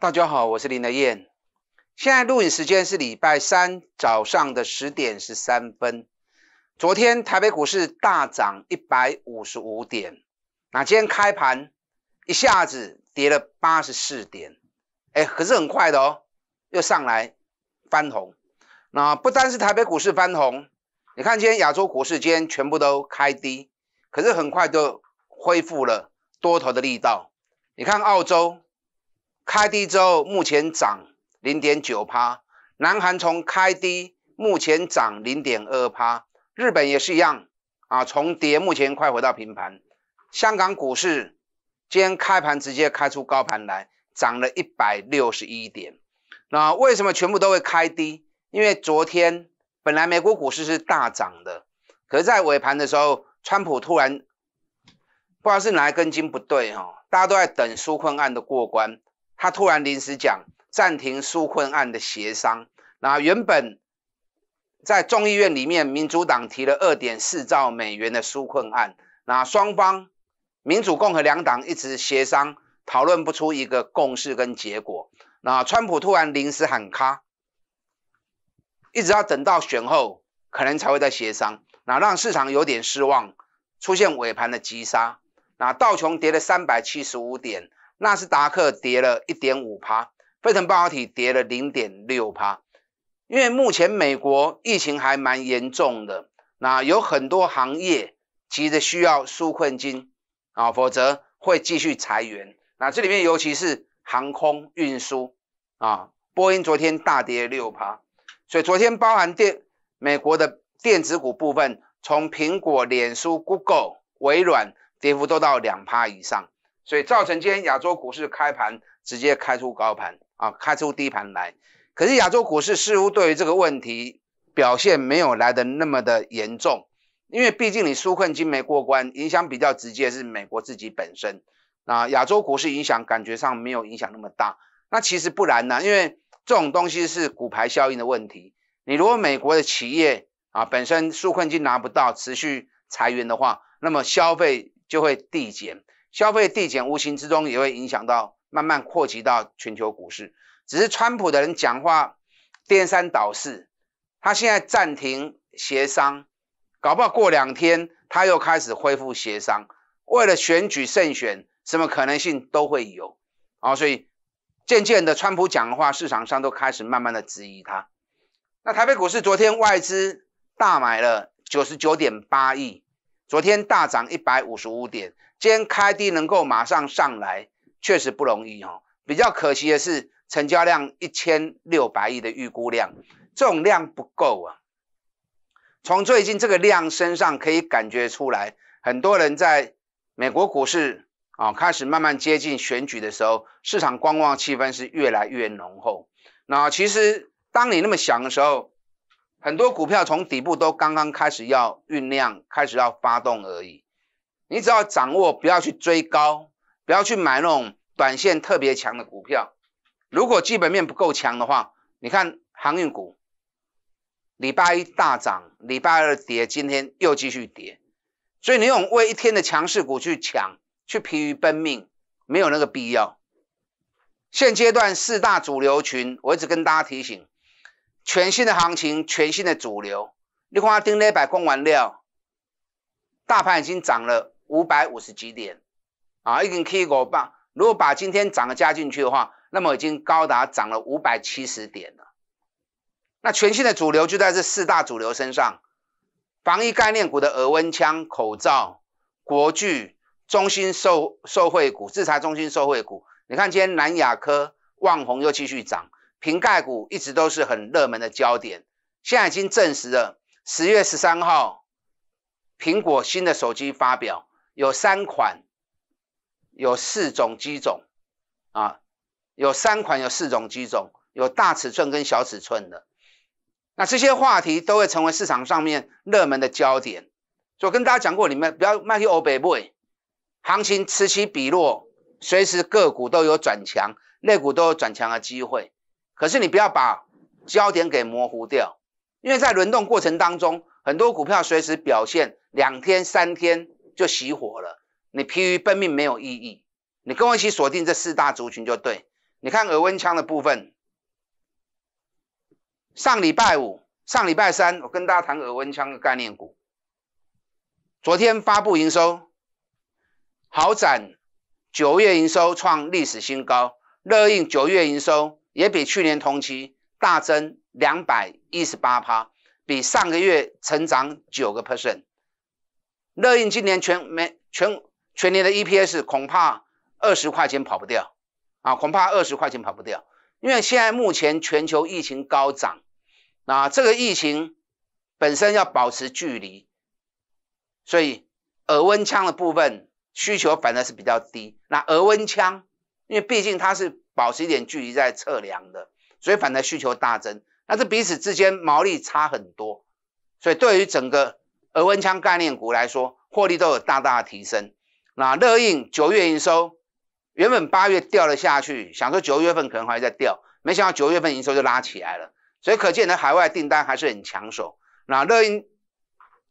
大家好，我是林德燕。现在录影时间是礼拜三早上的十点十三分。昨天台北股市大涨一百五十五点，那今天开盘一下子跌了八十四点，哎，可是很快的哦，又上来翻红。那不单是台北股市翻红，你看今天亚洲股市今天全部都开低，可是很快就恢复了多头的力道。你看澳洲。开低之后，目前涨零点九趴，南韩从开低，目前涨零点二趴，日本也是一样，啊，从跌目前快回到平盘。香港股市今天开盘直接开出高盘来，涨了一百六十一点。那为什么全部都会开低？因为昨天本来美国股市是大涨的，可是在尾盘的时候，川普突然不知道是哪一根筋不对哈，大家都在等纾困案的过关。他突然临时讲暂停纾困案的协商，那原本在众议院里面，民主党提了二点四兆美元的纾困案，那双方民主共和两党一直协商，讨论不出一个共识跟结果，那川普突然临时喊卡，一直要等到选后，可能才会再协商，那让市场有点失望，出现尾盘的急杀，那道琼跌了三百七十五点。纳斯达克跌了一点五趴，费城半导体跌了零点六趴。因为目前美国疫情还蛮严重的，那有很多行业急着需要纾困金啊，否则会继续裁员。那这里面尤其是航空运输啊，波音昨天大跌六趴，所以昨天包含电美国的电子股部分，从苹果、脸书、Google、微软跌幅都到两趴以上。所以造成今天亚洲股市开盘直接开出高盘啊，开出低盘来。可是亚洲股市似乎对于这个问题表现没有来的那么的严重，因为毕竟你纾困金没过关，影响比较直接是美国自己本身。那亚洲股市影响感觉上没有影响那么大。那其实不然呢，因为这种东西是股牌效应的问题。你如果美国的企业啊本身纾困金拿不到，持续裁员的话，那么消费就会递减。消费递减，无形之中也会影响到，慢慢扩及到全球股市。只是川普的人讲话颠三倒四，他现在暂停协商，搞不好过两天他又开始恢复协商。为了选举胜选，什么可能性都会有啊！所以渐渐的，川普讲话，市场上都开始慢慢的质疑他。那台北股市昨天外资大买了九十九点八亿，昨天大涨一百五十五点。今天开低能够马上上来，确实不容易哦。比较可惜的是，成交量一千六百亿的预估量，这种量不够啊。从最近这个量身上可以感觉出来，很多人在美国股市啊开始慢慢接近选举的时候，市场观望气氛是越来越浓厚。那其实当你那么想的时候，很多股票从底部都刚刚开始要酝酿，开始要发动而已。你只要掌握，不要去追高，不要去买那种短线特别强的股票。如果基本面不够强的话，你看航运股，礼拜一大涨，礼拜二跌，今天又继续跌。所以你用为一天的强势股去抢，去疲于奔命，没有那个必要。现阶段四大主流群，我一直跟大家提醒，全新的行情，全新的主流。你看丁力百光完料，大盘已经涨了。五百五十几点啊，已经 g 过棒。如果把今天涨的加进去的话，那么已经高达涨了五百七十点了。那全新的主流就在这四大主流身上，防疫概念股的额温枪、口罩、国巨、中心受受惠股、制裁中心受惠股。你看今天南亚科、旺宏又继续涨，瓶盖股一直都是很热门的焦点，现在已经证实了十月十三号苹果新的手机发表。有三款，有四种机种啊，有三款有四种机种，有大尺寸跟小尺寸的。那这些话题都会成为市场上面热门的焦点。所以跟大家讲过，你们不要卖去 o 北 e 行情此起彼落，随时个股都有转强，类股都有转强的机会。可是你不要把焦点给模糊掉，因为在轮动过程当中，很多股票随时表现两天三天。就熄火了，你疲于奔命没有意义。你跟我一起锁定这四大族群就对。你看耳温枪的部分，上礼拜五、上礼拜三我跟大家谈耳温枪的概念股。昨天发布营收，豪展九月营收创历史新高，乐印九月营收也比去年同期大增两百一十八趴，比上个月成长九个 percent。乐印今年全没全全年的 EPS 恐怕二十块钱跑不掉啊，恐怕二十块钱跑不掉，因为现在目前全球疫情高涨，那这个疫情本身要保持距离，所以耳温枪的部分需求反而是比较低。那耳温枪，因为毕竟它是保持一点距离在测量的，所以反而需求大增。那这彼此之间毛利差很多，所以对于整个。额温枪概念股来说，获利都有大大的提升。那乐印九月营收原本八月掉了下去，想说九月份可能会再掉，没想到九月份营收就拉起来了，所以可见呢，海外订单还是很抢手。那乐印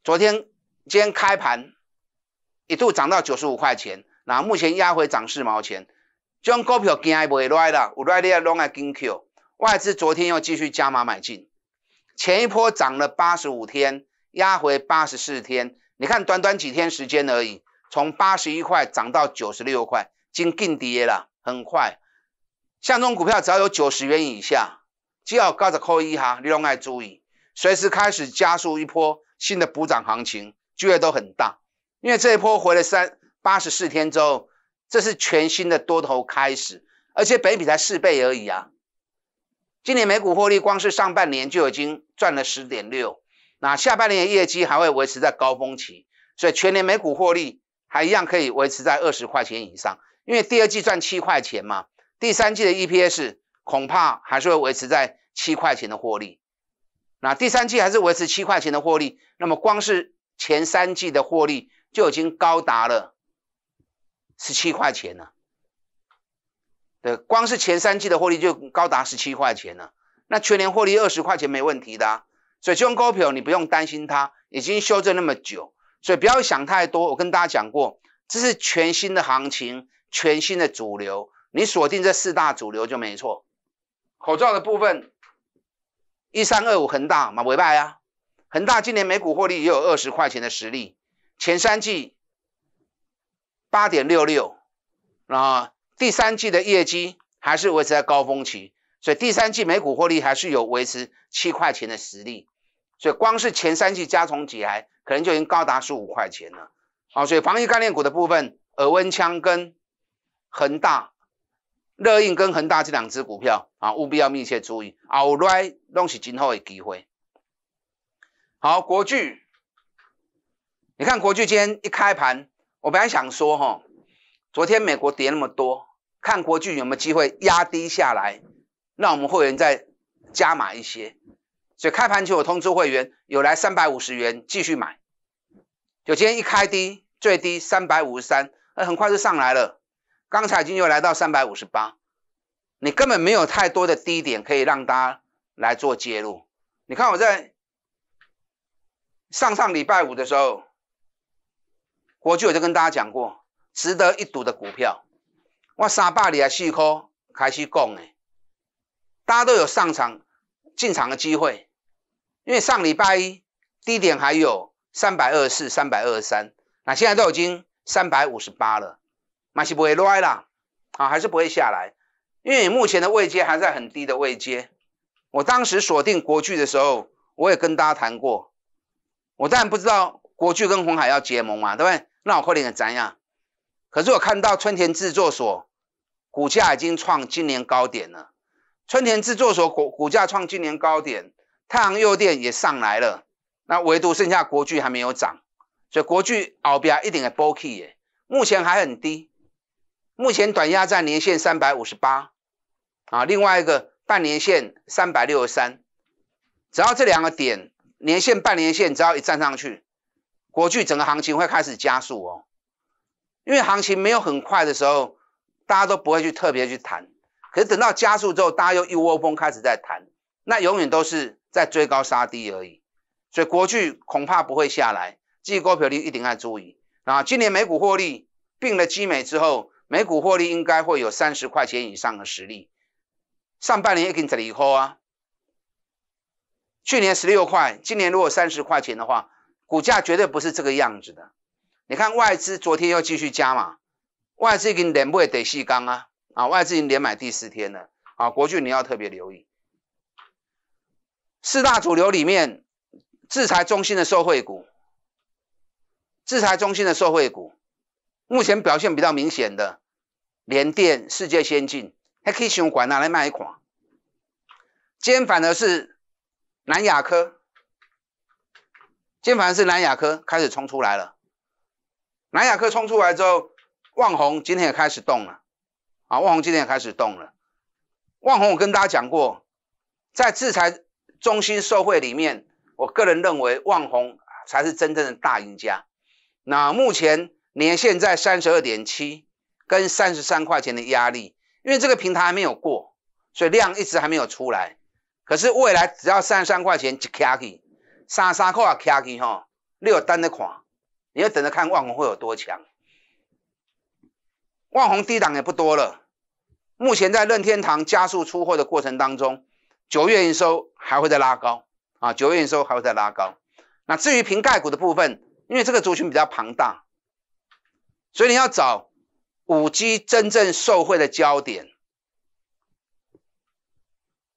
昨天今天开盘一度涨到九十五块钱，那目前压回涨四毛钱。这股票今天不会落了，有落的拢爱跟 Q。外资昨天又继续加码买进，前一波涨了八十五天。压回八十四天，你看短短几天时间而已，从八十一块涨到九十六块，已经更跌了，很快。像这种股票只要有九十元以下，就要高着扣一哈，你荣爱注意，随时开始加速一波新的补涨行情，机会都很大。因为这一波回了三八十四天之后，这是全新的多头开始，而且北比才四倍而已啊。今年美股获利，光是上半年就已经赚了十点六。那下半年的业绩还会维持在高峰期，所以全年每股获利还一样可以维持在二十块钱以上，因为第二季赚七块钱嘛，第三季的 EPS 恐怕还是会维持在七块钱的获利。那第三季还是维持七块钱的获利，那么光是前三季的获利就已经高达了十七块钱了。对，光是前三季的获利就高达十七块钱了，那全年获利二十块钱没问题的。所以这种股票你不用担心，它已经修正那么久，所以不要想太多。我跟大家讲过，这是全新的行情，全新的主流，你锁定这四大主流就没错。口罩的部分，一三二五恒大嘛，尾败啊。恒大今年每股获利也有二十块钱的实力，前三季八点六六，然后第三季的业绩还是维持在高峰期。所以第三季美股获利还是有维持七块钱的实力，所以光是前三季加重起来，可能就已经高达十五块钱了。好，所以防疫概念股的部分，耳温枪跟恒大、热印跟恒大这两只股票啊，务必要密切注意。好，来 l 拢是今后的机会。好，国巨，你看国巨今天一开盘，我本来想说哈，昨天美国跌那么多，看国巨有没有机会压低下来。让我们会员再加码一些，所以开盘前我通知会员有来三百五十元继续买。就今天一开低，最低三百五十三，很快就上来了，刚才已经有来到三百五十八。你根本没有太多的低点可以让家来做介入。你看我在上上礼拜五的时候，国巨我就跟大家讲过，值得一赌的股票，我三百里啊四颗开始讲的。大家都有上场进场的机会，因为上礼拜一低点还有三百二十四、三百二十三，那现在都已经三百五十八了，还是不会 d 啦，啊，还是不会下来，因为你目前的位阶还在很低的位阶。我当时锁定国巨的时候，我也跟大家谈过，我当然不知道国巨跟红海要结盟嘛，对不对？那我可怜也怎样？可是我看到春田制作所股价已经创今年高点了。春田制作所股股价创今年高点，太阳右电也上来了，那唯独剩下国巨还没有涨，所以国巨比家一定得 bulky 目前还很低，目前短压在年线三百五十八，啊，另外一个半年线三百六十三，只要这两个点年线、半年线只要一站上去，国巨整个行情会开始加速哦，因为行情没有很快的时候，大家都不会去特别去谈。可是等到加速之后，大家又一窝蜂开始在谈，那永远都是在追高杀低而已。所以国巨恐怕不会下来，绩高票率一定要注意啊。今年美股获利并了基美之后，美股获利应该会有三十块钱以上的实力。上半年一跟在里以后啊，去年十六块，今年如果三十块钱的话，股价绝对不是这个样子的。你看外资昨天又继续加嘛，外资已人不会得细钢啊。啊，外资连买第四天了。啊，国巨你要特别留意。四大主流里面，制裁中心的受惠股，制裁中心的受惠股，目前表现比较明显的，联电、世界先进、HK 信用管拿来卖一款。今天反而是南亚科，今天反而是南亚科开始冲出来了。南亚科冲出来之后，旺宏今天也开始动了。啊，万宏今天也开始动了。万宏，我跟大家讲过，在制裁中心受贿里面，我个人认为万宏才是真正的大赢家。那目前年现在三十二点七跟三十三块钱的压力，因为这个平台还没有过，所以量一直还没有出来。可是未来只要三十三块钱一卡起，三十三块卡起哈，有单的款，你要等着看万宏会有多强。万宏低档也不多了，目前在任天堂加速出货的过程当中，九月营收还会再拉高啊，九月营收还会再拉高。那至于瓶盖股的部分，因为这个族群比较庞大，所以你要找五 G 真正受惠的焦点，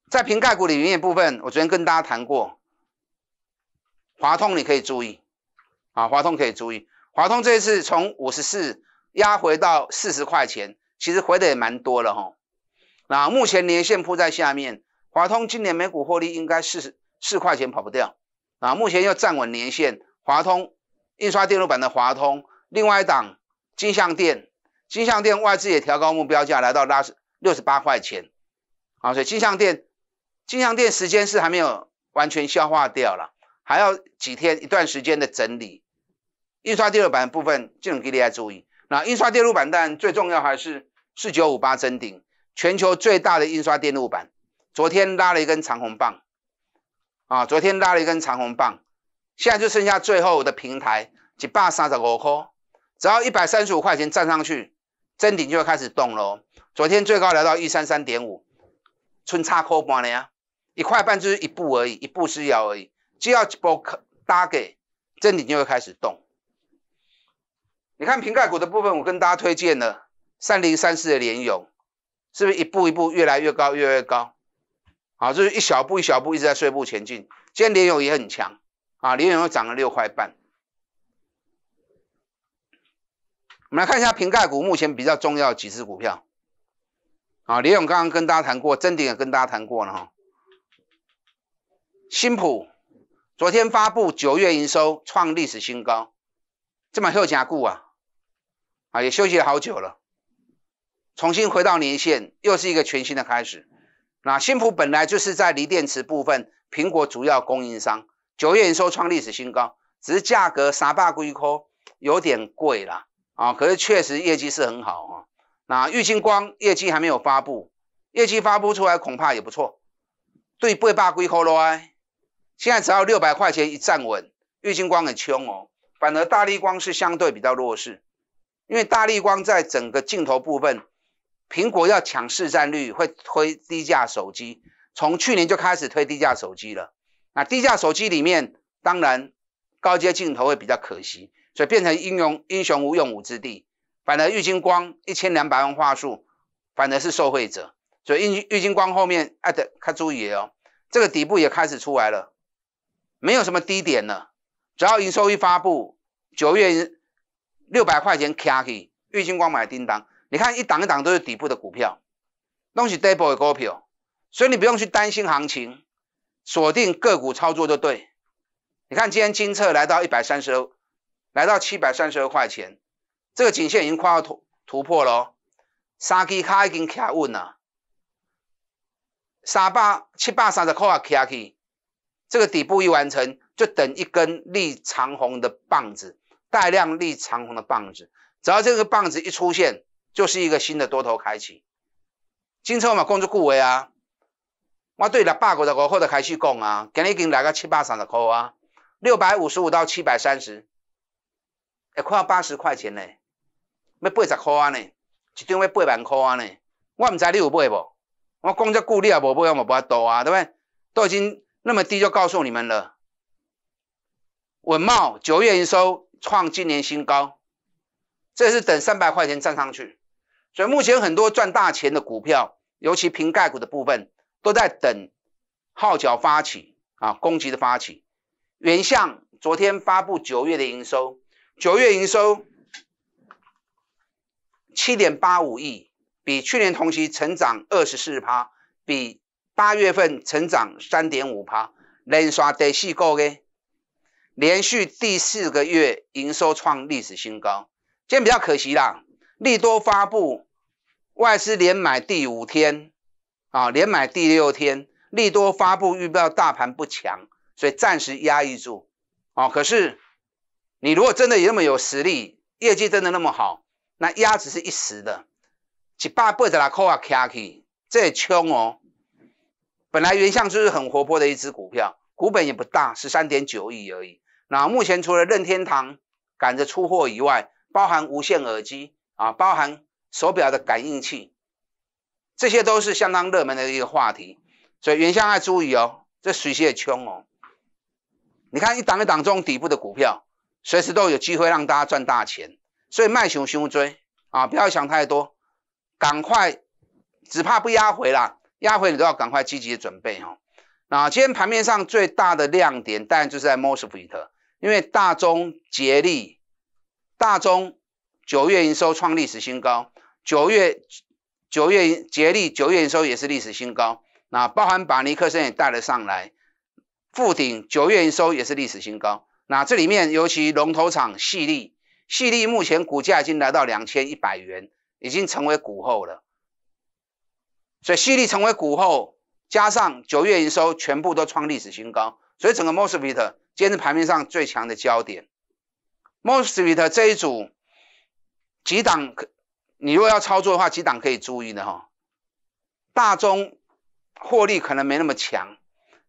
在瓶盖股里面部分，我昨天跟大家谈过，华通你可以注意啊，华通可以注意，华通这一次从五十四。压回到四十块钱，其实回的也蛮多了哈。那目前年线铺在下面，华通今年每股获利应该四十四块钱跑不掉。啊，目前又站稳年线，华通印刷电路板的华通，另外一档金相电，金相电外资也调高目标价来到拉六十八块钱。啊，所以金相电，金相电时间是还没有完全消化掉了，还要几天一段时间的整理。印刷电路板部分，这种给大家注意。那印刷电路板，但最重要还是四九五八真顶，全球最大的印刷电路板，昨天拉了一根长红棒，啊，昨天拉了一根长红棒，现在就剩下最后的平台一百三十五块，只要一百三十五块钱站上去，真顶就会开始动喽。昨天最高来到一三三点五，春差扣半了呀，一块半就是一步而已，一步之遥而已，只要一步可搭给真顶就会开始动。你看瓶盖股的部分，我跟大家推荐了三零三四的联勇，是不是一步一步越来越高，越来越高？好，就是一小步一小步一直在碎步前进。今天联勇也很强啊，联勇又涨了六块半。我们来看一下瓶盖股目前比较重要几只股票。啊，联勇刚刚跟大家谈过，真鼎也跟大家谈过了哈。新谱昨天发布九月营收创历史新高，这么厚加固啊。啊，也休息了好久了，重新回到年线，又是一个全新的开始。那新普本来就是在锂电池部分，苹果主要供应商，九月营收创历史新高，只是价格沙巴龟壳有点贵啦。啊，可是确实业绩是很好啊。那玉晶光业绩还没有发布，业绩发布出来恐怕也不错，对贝霸龟壳来，现在只要六百块钱一站稳，玉晶光很凶哦，反而大力光是相对比较弱势。因为大力光在整个镜头部分，苹果要抢市占率，会推低价手机，从去年就开始推低价手机了。那低价手机里面，当然高阶镜头会比较可惜，所以变成英雄英雄无用武之地。反而玉金光一千两百万话术，反而是受害者。所以玉玉金光后面，哎特看注意哦，这个底部也开始出来了，没有什么低点了。只要营收一发布，九月。六百块钱卡起，郁金光买叮当，你看一档一档都是底部的股票，double 的股票，所以你不用去担心行情，锁定个股操作就对。你看今天金策来到一百三十，来到七百三十二块钱，这个颈线已经快要突突破了，三基卡已经卡稳了，三百七百三十块卡起，这个底部一完成，就等一根立长虹的棒子。带量立长红的棒子，只要这个棒子一出现，就是一个新的多头开启。金车马关注顾维啊，我对六百五十股后头开始讲啊，今日已经来到七百三十股啊，六百五十五到七百三十，也快要八十块钱呢，要八十块啊呢，一张要八万块啊呢，我唔知你有买无，我讲只股你啊无买我冇法多啊，对不对？都已经那么低就告诉你们了，稳茂九月营收。创今年新高，这是等三百块钱站上去，所以目前很多赚大钱的股票，尤其瓶盖股的部分，都在等号角发起啊攻击的发起。原相昨天发布九月的营收，九月营收七点八五亿，比去年同期成长二十四趴，比八月份成长三点五趴，连刷第四个月。连续第四个月营收创历史新高，今天比较可惜啦，利多发布，外资连买第五天，啊，连买第六天，利多发布，预报大盘不强，所以暂时压抑住，啊，可是你如果真的有那么有实力，业绩真的那么好，那压只是一时的，这也凶哦，本来原相就是很活泼的一只股票。股本也不大，十三点九亿而已。那目前除了任天堂赶着出货以外，包含无线耳机啊，包含手表的感应器，这些都是相当热门的一个话题。所以原先要注意哦，这水时也冲哦。你看一档一档这种底部的股票，随时都有机会让大家赚大钱。所以卖熊熊追啊，不要想太多，赶快，只怕不压回啦，压回你都要赶快积极的准备哦。那今天盘面上最大的亮点，当然就是在 m o s f e t 因为大中捷利、大中九月营收创历史新高，九月九月捷利九月营收也是历史新高。那包含把尼克森也带了上来，富鼎九月营收也是历史新高。那这里面尤其龙头厂细利，细利目前股价已经来到两千一百元，已经成为股后了。所以细利成为股后。加上九月营收全部都创历史新高，所以整个 m o s f e t 今今是盘面上最强的焦点。m o s f e t a 这一组几档可，你果要操作的话，几档可以注意的哈。大中获利可能没那么强，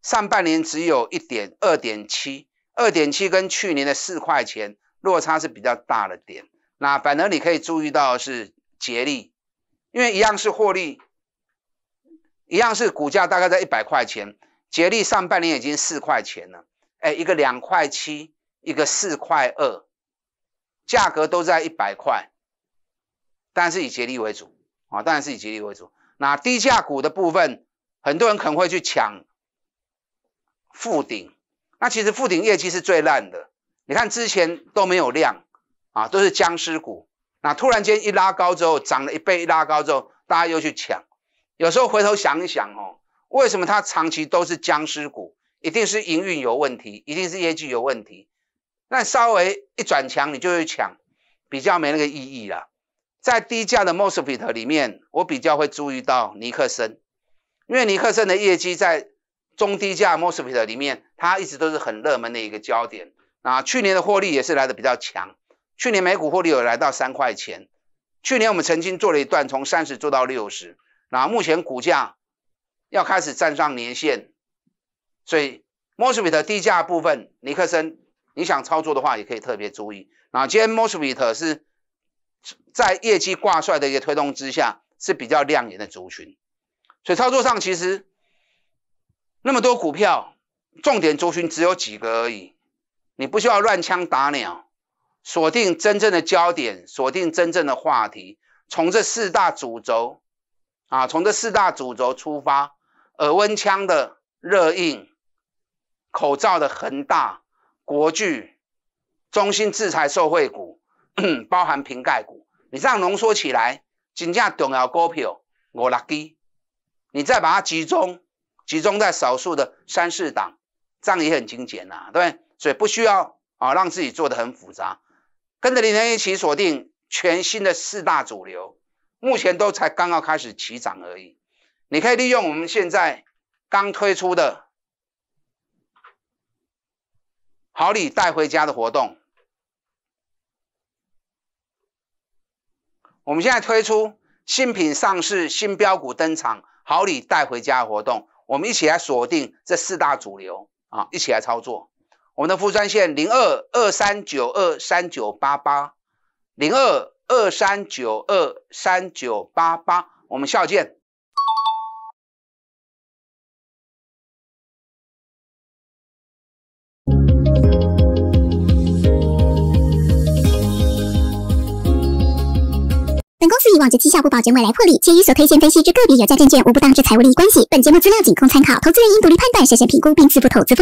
上半年只有一点二点七，二点七跟去年的四块钱落差是比较大的点。那反而你可以注意到是捷利，因为一样是获利。一样是股价大概在一百块钱，捷利上半年已经四块钱了，哎，一个两块七，一个四块二，价格都在一百块，但然是以捷利为主啊，当然是以捷利为主。那低价股的部分，很多人可能会去抢，富鼎，那其实富鼎业绩是最烂的，你看之前都没有量啊，都是僵尸股，那突然间一拉高之后，涨了一倍一拉高之后，大家又去抢。有时候回头想一想，哦，为什么它长期都是僵尸股？一定是营运有问题，一定是业绩有问题。那稍微一转强，你就去抢，比较没那个意义了。在低价的 m o s f e t 里面，我比较会注意到尼克森，因为尼克森的业绩在中低价 m o s f e t 里面，它一直都是很热门的一个焦点。啊，去年的获利也是来的比较强，去年每股获利有来到三块钱。去年我们曾经做了一段，从三十做到六十。那目前股价要开始站上年线，所以 m o s 斯比 t 低价部分，尼克森，你想操作的话，也可以特别注意。那今天 m o s 斯 i t 是在业绩挂帅的一个推动之下，是比较亮眼的族群。所以操作上其实那么多股票，重点族群只有几个而已，你不需要乱枪打鸟，锁定真正的焦点，锁定真正的话题，从这四大主轴。啊，从这四大主轴出发，耳温枪的热映，口罩的恒大，国剧，中心制裁受惠股，包含瓶盖股，你这样浓缩起来，金价重要股票五六支，你再把它集中，集中在少数的三四档，这样也很精简呐，对不对？所以不需要啊，让自己做的很复杂，跟着林天一起锁定全新的四大主流。目前都才刚刚开始起涨而已，你可以利用我们现在刚推出的好礼带回家的活动，我们现在推出新品上市、新标股登场、好礼带回家的活动，我们一起来锁定这四大主流啊，一起来操作。我们的副专线零二二三九二三九八八零二。二三九二三九八八，我们下见。本公司以往之绩效不保，证未来破例，且与所推荐分析之个别有价证券，无不当之财务利益关系。本节目资料仅供参考，投资人应独立判断、审慎评估并自负投资风险。